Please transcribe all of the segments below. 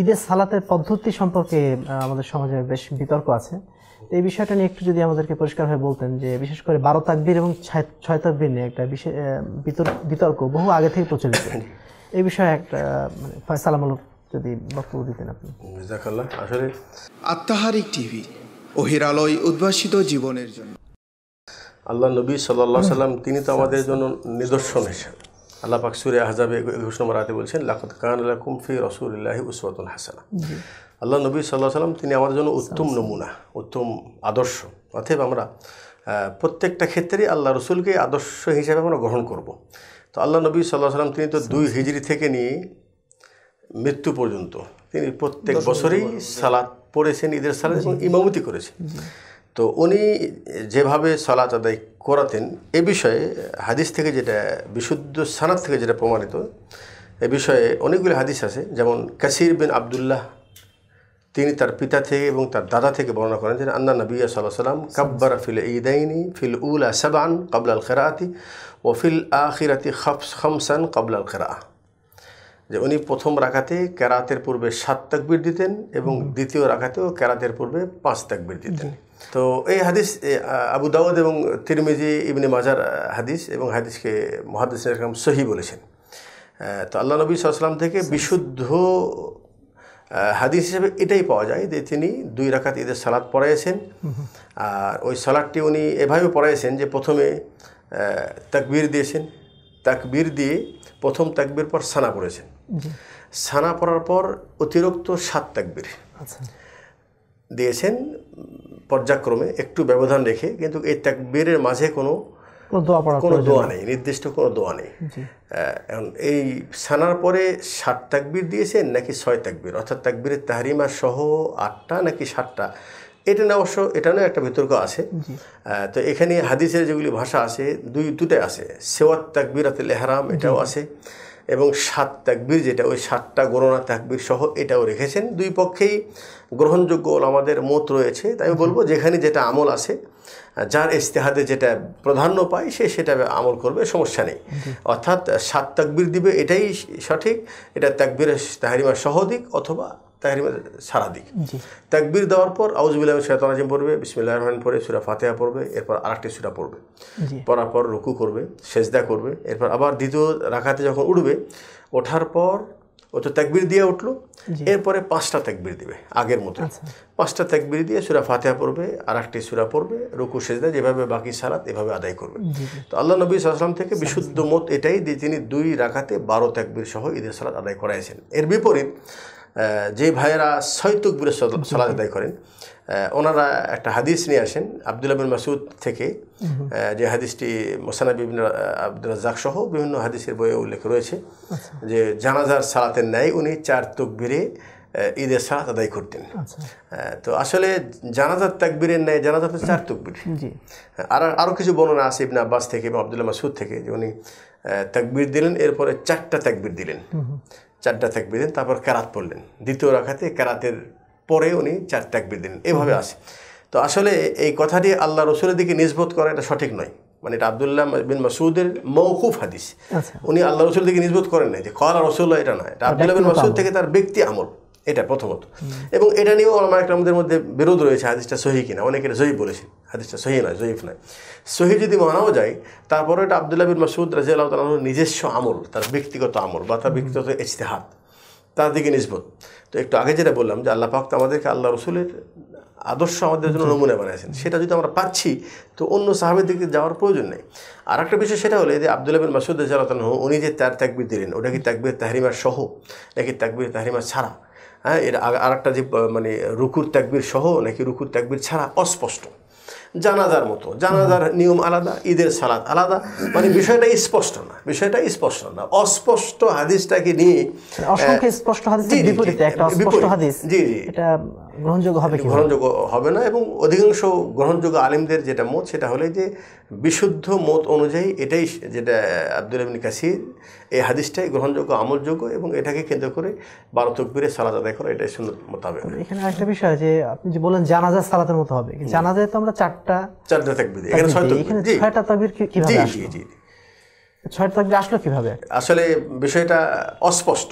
ঈদের সালাতের পদ্ধতি সম্পর্কে আমাদের সমাজে বেশ বিতর্ক আছে এই বিষয়টা নিয়ে একটু যদি আমাদেরকে পরিষ্কারভাবে বলতেন যে বিশেষ করে বারো তাকবির এবং ছয় তাকবির নিয়ে একটা বিশেষ বিতর্ক বহু আগে থেকে প্রচলিত এই বিষয়ে একটা মানে ফয়সালামূলক যদি বক্তব্য দিতেন আপনি আসলে আত্মাহারিক টিভি ও হিরালয় উদ্ভাসিত জীবনের জন্য আল্লাহ নবী সাল্লাহ সাল্লাম তিনি তো আমাদের জন্য নিদর্শন হিসেবে আল্লাহ পাক সুরে আহজাবে একুশ নম্বর আয়তে বলছেন লাকত কান লাকুম ফি রসুল্লাহি উসওয়াতুল হাসানা আল্লাহ নবী সাল্লাহ সাল্লাম তিনি আমার জন্য উত্তম নমুনা উত্তম আদর্শ অতএব আমরা প্রত্যেকটা ক্ষেত্রেই আল্লাহ রসুলকে আদর্শ হিসাবে আমরা গ্রহণ করব তো আল্লাহ নবী সাল্লাহ সাল্লাম তিনি তো দুই হিজড়ি থেকে নিয়ে মৃত্যু পর্যন্ত তিনি প্রত্যেক বছরেই সালাদ পড়েছেন ঈদের সালাদ এবং ইমামতি করেছেন তো উনি যেভাবে সালাত আদায় করাতেন এ বিষয়ে হাদিস থেকে যেটা বিশুদ্ধ সানাদ থেকে যেটা প্রমাণিত এ বিষয়ে অনেকগুলি হাদিস আছে যেমন কাসির বিন আবদুল্লাহ তিনি তার পিতা থেকে এবং তার দাদা থেকে বর্ণনা করেন যে আন্না নবিয়া সাল্লাহ সাল্লাম কাব্বারা ফিল ইদাইনি ফিল উল সাবান কবলাল খেরাতি ও ফিল আখিরাতি খফস খমসান কবলাল খেরা যে উনি প্রথম রাখাতে ক্যারাতের পূর্বে সাত তাকবির দিতেন এবং দ্বিতীয় রাখাতেও ক্যারাতের পূর্বে পাঁচ তাকবির দিতেন তো এই হাদিস আবু দাউদ এবং তিরমিজি ইবনে মাজার হাদিস এবং হাদিসকে মহাদিস সহি বলেছেন তো আল্লাহ নবী সাল্লাম থেকে বিশুদ্ধ হাদিস হিসেবে এটাই পাওয়া যায় যে তিনি দুই রাখাত ঈদের সালাদ পড়াইয়েছেন আর ওই সালাদটি উনি এভাবে পড়াইয়েছেন যে প্রথমে তাকবীর দিয়েছেন তাকবীর দিয়ে প্রথম তাকবীর পর সানা পড়েছেন সানা পড়ার পর অতিরিক্ত সাত তাকবীর আচ্ছা। দিয়েছেন পর্যায়ক্রমে একটু ব্যবধান রেখে কিন্তু এই তাকবীরের মাঝে কোনো কোনো দোয়া নেই নির্দিষ্ট কোনো দোয়া নেই এখন এই সানার পরে ষাট তাকবির দিয়েছেন নাকি ছয় তাকবির অর্থাৎ তাকবিরের তাহারিমা সহ আটটা নাকি ষাটটা এটা না অবশ্য এটা না একটা বিতর্ক আছে তো এখানে হাদিসের যেগুলি ভাষা আছে দুই দুটাই আছে সেওয়াত তাকবিরাতে লেহারাম এটাও আছে এবং সাত তাকবির যেটা ওই সাতটা গণনা তাকবির সহ এটাও রেখেছেন দুই পক্ষেই গ্রহণযোগ্য আমাদের মত রয়েছে তাই আমি বলবো যেখানে যেটা আমল আছে যার ইস্তেহাদে যেটা প্রাধান্য পায় সে সেটা আমল করবে সমস্যা নেই অর্থাৎ সাত তাকবির দিবে এটাই সঠিক এটা তাকবির তাহারিমা সহদিক অথবা তাহরিমের সারা দিক তাকবির দেওয়ার পর আউজবিল্লাহ শেতান আজিম পড়বে বিসমিল্লাহ রহমান পড়ে সুরা ফাতেহা পড়বে এরপর আরেকটি সুরা পড়বে পড়ার পর রুকু করবে সেজদা করবে এরপর আবার দ্বিতীয় রাখাতে যখন উঠবে ওঠার পর ও তো ত্যাগবির দিয়ে উঠলো এরপরে পাঁচটা ত্যাগবির দিবে আগের মতো আচ্ছা। পাঁচটা ত্যাগবির দিয়ে সুরা ফাতেহা পড়বে আর একটি সুরা পড়বে রুকু সেজদা যেভাবে বাকি সালাত এভাবে আদায় করবে তো আল্লাহ নবী সাল্লাম থেকে বিশুদ্ধ মত এটাই যে তিনি দুই রাখাতে বারো ত্যাগবির সহ ঈদের সালাত আদায় করাইছেন এর বিপরীত যে ভাইয়েরা সৈতুক তকবিরে সলাদ আদায় করেন ওনারা একটা হাদিস নিয়ে আসেন আবদুল্লাহ বিন মাসুদ থেকে যে হাদিসটি মোসানা বিভিন্ন আবদুল্লাহ জাক সহ বিভিন্ন হাদিসের বইয়ে উল্লেখ রয়েছে আচ্ছা। যে জানাজার সালাতের ন্যায় উনি চার তকবিরে ঈদের সালাত আদায় করতেন আচ্ছা। তো আসলে জানাজার তাকবীরের ন্যায় জানাজার হচ্ছে চার তকবির আর আরও কিছু বর্ণনা আছে ইবনা আব্বাস থেকে এবং আবদুল্লাহ মাসুদ থেকে যে উনি তাকবির দিলেন এরপরে চারটা তাকবির দিলেন চারটা থাকবে দিন তারপর কেরাত পড়লেন দ্বিতীয় রাখাতে কেরাতের পরে উনি চার থাকবে দিলেন এভাবে আসে তো আসলে এই কথাটি আল্লাহ রসুলের দিকে নিজবোধ করা এটা সঠিক নয় মানে এটা আবদুল্লাহ বিন মাসুদের মৌকুফ হাদিস আচ্ছা। উনি আল্লাহ রসুল দিকে নিজবোধ করেন না যে কলা রসুল্লাহ এটা নয় এটা আবদুল্লাহ বিন মাসুদ থেকে তার ব্যক্তি আমল এটা প্রথমত এবং এটা নিয়েও আমার একটা আমাদের মধ্যে বিরোধ রয়েছে হাদিসটা সহি কিনা অনেকের সহি বলেছে হাদিসটা সহি নয় জয়ীফ নয় সহি যদি মানাও যায় তারপরে এটা আবদুল্লাহ বিন মাসুদ রাজিয়াল্লাহ তালাহ নিজস্ব আমল তার ব্যক্তিগত আমল বা তার ব্যক্তিগত ইজতেহাত তার দিকে নিসবত তো একটু আগে যেটা বললাম যে আল্লাহ পাক আমাদেরকে আল্লাহ রসুলের আদর্শ আমাদের জন্য নমুনা বানিয়েছেন সেটা যদি আমরা পাচ্ছি তো অন্য সাহাবের দিকে যাওয়ার প্রয়োজন নেই আর একটা বিষয় সেটা হলে যে আবদুল্লা বিন মাসুদ আল্লাহ উনি যে তার ত্যাগবির দিলেন ওটা কি তাকবির তাহরিমার সহ নাকি তাকবির তাহরিমার ছাড়া হ্যাঁ এর আর একটা যে মানে রুকুর ত্যাগবির সহ নাকি রুকুর ত্যাগবির ছাড়া অস্পষ্ট জানাজার মতো জানাজার নিয়ম আলাদা ঈদের সালাদ আলাদা মানে বিষয়টা স্পষ্ট না বিষয়টা স্পষ্ট না অস্পষ্ট হাদিসটাকে নিয়ে মানে স্পষ্ট একটা হাদিস জি জি এটা গ্রহণযোগ্য হবে কি গ্রহণযোগ্য হবে না এবং অধিকাংশ গ্রহণযোগ্য আলিমদের যেটা মত সেটা হলে যে বিশুদ্ধ মত অনুযায়ী এটাই যেটা আব্দুল আবিন কাসির এই হাদিসটাই গ্রহণযোগ্য আমলযোগ্য এবং এটাকে কেন্দ্র করে বারো তকবিরে সালাদ আদায় করা এটাই সুন্দর মত হবে এখানে আরেকটা বিষয় যে আপনি যে বলেন জানাজা সালাতের মতো হবে জানাজায় তো আমরা চারটা চারটা তাকবির এখানে ছয়টা তাকবির কিভাবে জি জি জি ছয়টা তকবির আসলো কিভাবে আসলে বিষয়টা অস্পষ্ট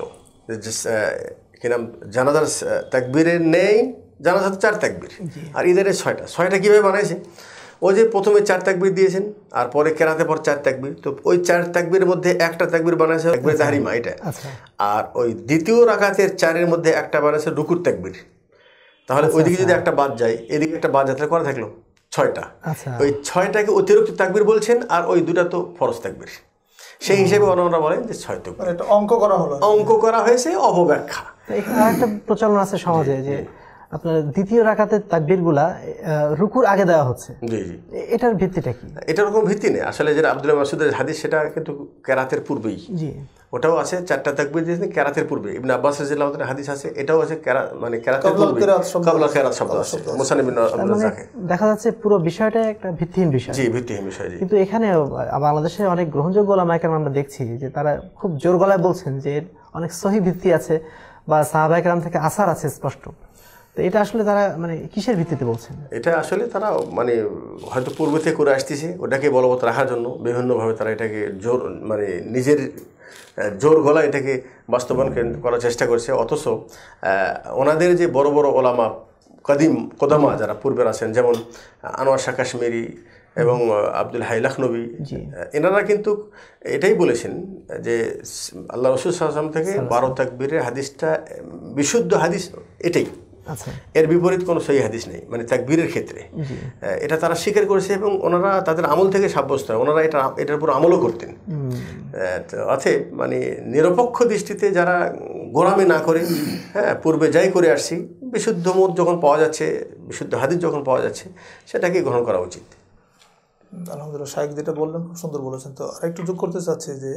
কিরাম জানাজার তাকবীরের নেই জানাজার চার ত্যাগবীর আর ঈদের ছয়টা ছয়টা কীভাবে বানাইছে ও যে প্রথমে চার ত্যাগবীর দিয়েছেন আর পরে কেরাতে পর চার তাকবির তো ওই চার ত্যাগবীর মধ্যে একটা ত্যাগবীর বানাইছে একবার আচ্ছা। তাহারিমা এটা আচ্ছা। আর ওই দ্বিতীয় রাখাতের চারের মধ্যে একটা বানাইছে রুকুর ত্যাগবীর তাহলে আচ্ছা, ওইদিকে যদি একটা বাদ যায় এদিকে একটা বাদ যাত্রা করা থাকলো ছয়টা ওই ছয়টাকে অতিরিক্ত ত্যাগবীর বলছেন আর ওই দুটা তো ফরস তাকবির সেই হিসেবে অন্যরা বলেন যে ছয় ত্যাগবীর মানে অঙ্ক করা হলো অঙ্ক করা হয়েছে অপব্যাখ্যা একটা প্রচলন আছে সমাজে যে আপনার দ্বিতীয় রাখাতে তাকবীরগুলা রুকুর আগে দেওয়া হচ্ছে জি জি এটার ভিত্তিটা কি এটার কোনো ভিত্তি নেই আসলে যেটা আব্দুল মাসুদের হাদিস সেটা কিন্তু কেরাতের পূর্বেই জি ওটাও আছে চারটা তাকবীর দিয়েছেন কেরাতের পূর্বে ইবন আব্বাস হাদিস আছে এটাও আছে কেরা মানে কেরাতের পূর্বে কাবলা কেরাত শব্দ আছে মানে দেখা যাচ্ছে পুরো বিষয়টা একটা ভিত্তিহীন বিষয় জি ভিত্তিহীন বিষয় জি কিন্তু এখানে বাংলাদেশে অনেক গ্রহণযোগ্য ওলামায়ে আমরা দেখছি যে তারা খুব জোর গলায় বলছেন যে অনেক সহি ভিত্তি আছে বা সাহাবাহিক রাম থেকে আসার আছে স্পষ্ট তো এটা আসলে তারা মানে কিসের ভিত্তিতে বলছেন এটা আসলে তারা মানে হয়তো পূর্বে থেকে করে আসতেছে ওটাকে বলবৎ রাখার জন্য বিভিন্নভাবে তারা এটাকে জোর মানে নিজের জোর গলা এটাকে বাস্তবায়ন করার চেষ্টা করছে অথচ ওনাদের যে বড় বড় ওলামা কদিম কদমা যারা পূর্বের আছেন যেমন আনোয়ার শাহ কাশ্মীরি এবং আব্দুল হাইলাখ নবী এনারা কিন্তু এটাই বলেছেন যে আল্লাহ রসুল আসলাম থেকে বারো তাকবীরের হাদিসটা বিশুদ্ধ হাদিস এটাই আচ্ছা। এর বিপরীত কোনো সেই হাদিস নেই মানে তাকবীরের ক্ষেত্রে এটা তারা স্বীকার করেছে এবং ওনারা তাদের আমল থেকে সাব্যস্ত হয় ওনারা এটা এটার উপর আমলও করতেন অথে মানে নিরপেক্ষ দৃষ্টিতে যারা গোড়ামি না করে হ্যাঁ পূর্বে যাই করে আসছি বিশুদ্ধ মত যখন পাওয়া যাচ্ছে বিশুদ্ধ হাদিস যখন পাওয়া যাচ্ছে সেটাকে গ্রহণ করা উচিত আলহামদুলিল্লাহ শাহেক যেটা বললেন খুব সুন্দর বলেছেন তো আরেকটু যোগ করতে চাচ্ছি যে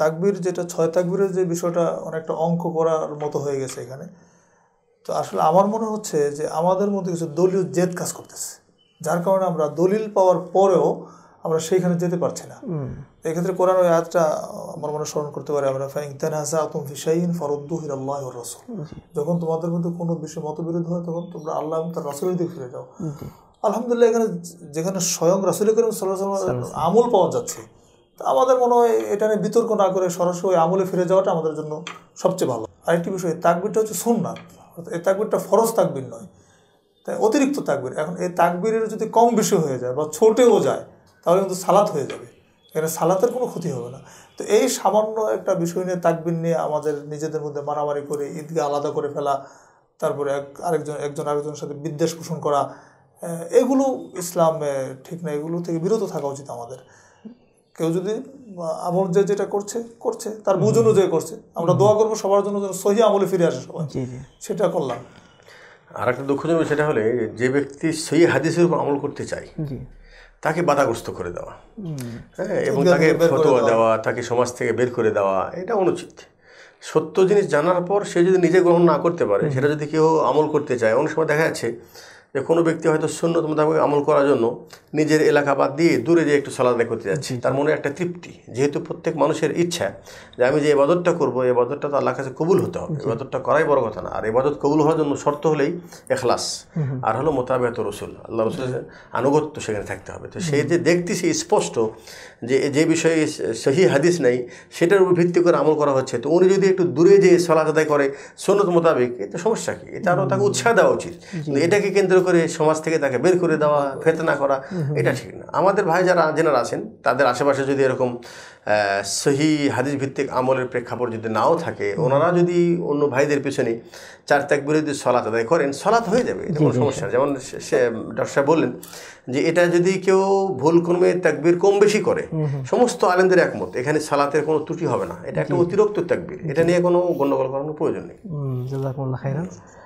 তাকবির যেটা ছয় তাকবিরের যে বিষয়টা অনেকটা অঙ্ক করার মতো হয়ে গেছে এখানে তো আসলে আমার মনে হচ্ছে যে আমাদের মধ্যে কিছু দলীয় জেদ কাজ করতেছে যার কারণে আমরা দলিল পাওয়ার পরেও আমরা সেইখানে যেতে পারছি না এক্ষেত্রে কোরআন ওই আয়াতটা আমার মনে স্মরণ করতে পারি আমরা ফাইং তানহাসা আতম ফিসাইন ফরদ্দু আল্লাহ রসুল যখন তোমাদের মধ্যে কোনো বিষয়ে মতবিরোধ হয় তখন তোমরা আল্লাহ তার রসুলের দিকে ফিরে যাও আলহামদুলিল্লাহ এখানে যেখানে স্বয়ং রাসুল করিম সাল্লাহ আমল পাওয়া যাচ্ছে তা আমাদের মনে হয় এটা নিয়ে বিতর্ক না করে সরাসরি আমলে ফিরে যাওয়াটা আমাদের জন্য সবচেয়ে ভালো আরেকটি বিষয় তাকবিরটা হচ্ছে সুননা এই তাকবিরটা ফরজ তাকবির নয় তাই অতিরিক্ত তাকবির এখন এই তাকবিরের যদি কম বেশি হয়ে যায় বা ছোটেও যায় তাহলে কিন্তু সালাত হয়ে যাবে এখানে সালাতের কোনো ক্ষতি হবে না তো এই সামান্য একটা বিষয় নিয়ে তাকবির নিয়ে আমাদের নিজেদের মধ্যে মারামারি করে ঈদকে আলাদা করে ফেলা তারপরে এক আরেকজন একজন আরেকজনের সাথে বিদ্বেষ পোষণ করা এগুলো ইসলাম ঠিক না এগুলো থেকে বিরত থাকা উচিত আমাদের কেউ যদি আমল যে যেটা করছে করছে তার বুঝ অনুযায়ী করছে আমরা দোয়া করবো সবার জন্য যেন সহি আমলে ফিরে আসে সবাই সেটা করলাম আর একটা দুঃখজনক সেটা হলে যে ব্যক্তি সেই হাদিসের উপর আমল করতে চায় তাকে বাধাগ্রস্ত করে দেওয়া হ্যাঁ এবং তাকে ফতোয়া দেওয়া তাকে সমাজ থেকে বের করে দেওয়া এটা অনুচিত সত্য জিনিস জানার পর সে যদি নিজে গ্রহণ না করতে পারে সেটা যদি কেউ আমল করতে চায় অনেক সময় দেখা যাচ্ছে যে কোনো ব্যক্তি হয়তো শূন্যতম মোতাবেক আমল করার জন্য নিজের এলাকা বাদ দিয়ে দূরে যে একটু সালাদ করতে যাচ্ছি তার মনে একটা তৃপ্তি যেহেতু প্রত্যেক মানুষের ইচ্ছা যে আমি যে এবাদতটা করবো বাদতটা তো আল্লাহ কাছে কবুল হতে হবে এবাদতটা করাই বড় কথা না আর এবাদত কবুল হওয়ার জন্য শর্ত হলেই এখলাস আর হলো মোতাবেত রসুল আল্লাহ রসুল আনুগত্য সেখানে থাকতে হবে তো সেই যে দেখতেছি স্পষ্ট যে যে বিষয়ে সহি হাদিস নেই সেটার উপর ভিত্তি করে আমল করা হচ্ছে তো উনি যদি একটু দূরে যে সালাদ আদায় করে সন্নত মোতাবেক এতে সমস্যা কি এটা আরও তাকে উৎসাহ দেওয়া উচিত এটাকে কেন্দ্র করে সমাজ থেকে তাকে বের করে দেওয়া ফেতনা করা এটা ঠিক না আমাদের ভাই যারা যেনারা আছেন তাদের আশেপাশে যদি এরকম সহি হাদিস ভিত্তিক আমলের প্রেক্ষাপট যদি নাও থাকে ওনারা যদি অন্য ভাইদের পিছনে চার ত্যাগ বিরোধী সলাত আদায় করেন সলাত হয়ে যাবে এটা কোনো সমস্যা যেমন সে ডক্টর সাহেব বললেন যে এটা যদি কেউ ভুল কর্মে ত্যাগবীর কম বেশি করে সমস্ত আলেমদের একমত এখানে সালাতের কোনো ত্রুটি হবে না এটা একটা অতিরিক্ত ত্যাগবীর এটা নিয়ে কোনো গণ্ডগোল করানোর প্রয়োজন নেই